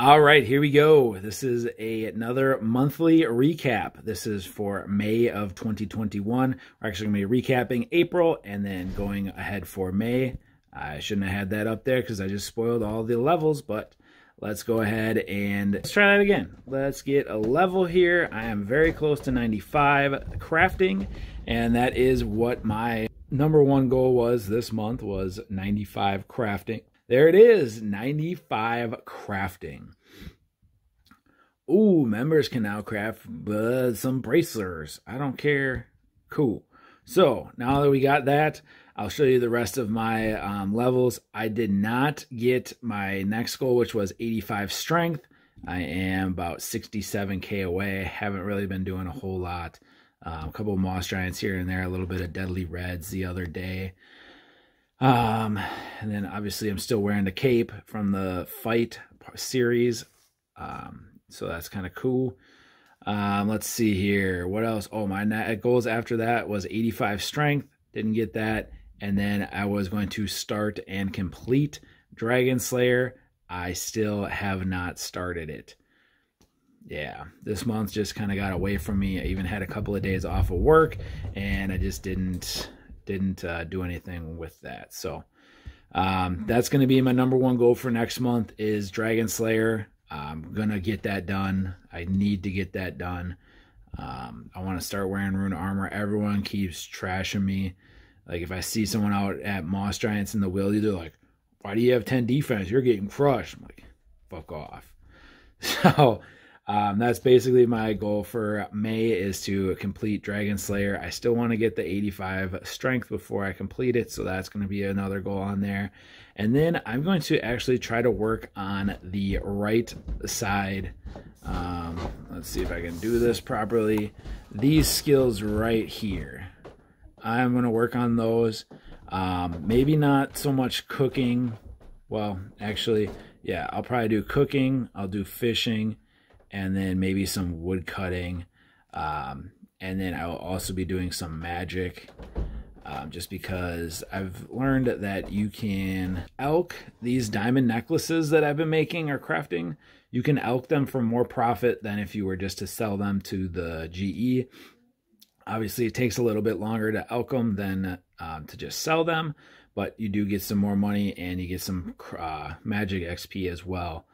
All right, here we go. This is a, another monthly recap. This is for May of 2021. We're actually going to be recapping April and then going ahead for May. I shouldn't have had that up there because I just spoiled all the levels, but let's go ahead and let's try that again. Let's get a level here. I am very close to 95 crafting, and that is what my number one goal was this month was 95 crafting. There it is, 95 crafting. Ooh, members can now craft uh, some bracers. I don't care. Cool. So now that we got that, I'll show you the rest of my um, levels. I did not get my next goal, which was 85 strength. I am about 67k away. Haven't really been doing a whole lot. Um, a couple of moss giants here and there, a little bit of deadly reds the other day. Um, and then obviously I'm still wearing the cape from the fight series. Um, so that's kind of cool. Um, let's see here. What else? Oh, my uh, goals after that was 85 strength. Didn't get that. And then I was going to start and complete Dragon Slayer. I still have not started it. Yeah, this month just kind of got away from me. I even had a couple of days off of work and I just didn't didn't uh, do anything with that. So um, that's going to be my number one goal for next month is Dragon Slayer. I'm going to get that done. I need to get that done. Um, I want to start wearing rune armor. Everyone keeps trashing me. Like if I see someone out at Moss Giants in the wheelie, they're like, why do you have 10 defense? You're getting crushed. I'm like, fuck off. So um, that's basically my goal for May is to complete Dragon Slayer. I still want to get the 85 strength before I complete it, so that's going to be another goal on there. And then I'm going to actually try to work on the right side. Um, let's see if I can do this properly. These skills right here. I'm going to work on those. Um, maybe not so much cooking. Well, actually, yeah, I'll probably do cooking. I'll do fishing and then maybe some wood cutting. Um, and then I'll also be doing some magic um, just because I've learned that you can elk these diamond necklaces that I've been making or crafting. You can elk them for more profit than if you were just to sell them to the GE. Obviously, it takes a little bit longer to elk them than um, to just sell them, but you do get some more money and you get some uh, magic XP as well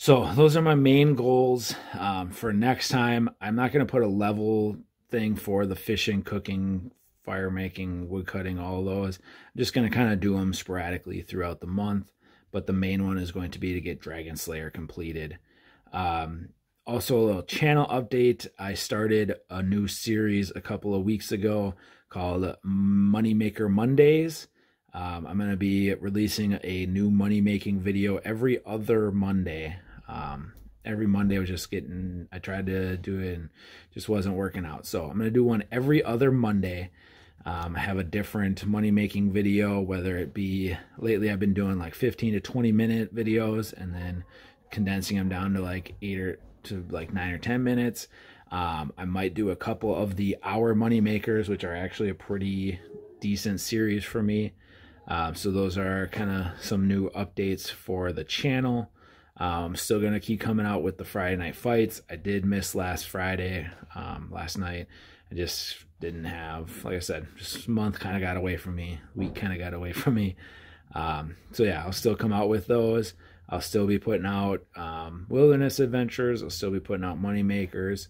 so those are my main goals um, for next time. I'm not going to put a level thing for the fishing, cooking, fire making, wood cutting, all those. I'm just going to kind of do them sporadically throughout the month. But the main one is going to be to get Dragon Slayer completed. Um, also, a little channel update. I started a new series a couple of weeks ago called Moneymaker Mondays. Um, I'm going to be releasing a new money making video every other Monday. Um, every Monday I was just getting, I tried to do it and just wasn't working out. So I'm going to do one every other Monday. Um, I have a different money making video, whether it be lately I've been doing like 15 to 20 minute videos and then condensing them down to like eight or to like nine or 10 minutes. Um, I might do a couple of the hour money makers, which are actually a pretty decent series for me. Um, so those are kind of some new updates for the channel. I'm um, still going to keep coming out with the Friday night fights. I did miss last Friday, um, last night. I just didn't have, like I said, just month kind of got away from me. Week kind of got away from me. Um, so yeah, I'll still come out with those. I'll still be putting out um, Wilderness Adventures. I'll still be putting out Money Makers.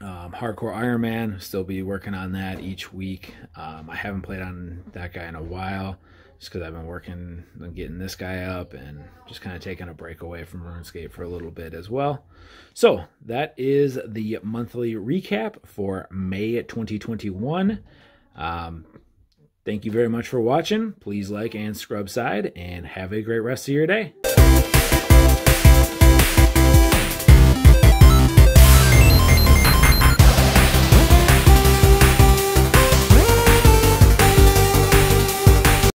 Um, Hardcore Ironman, still be working on that each week. Um, I haven't played on that guy in a while just because I've been working on getting this guy up and just kind of taking a break away from RuneScape for a little bit as well. So that is the monthly recap for May 2021. Um, thank you very much for watching. Please like and scrub side and have a great rest of your day.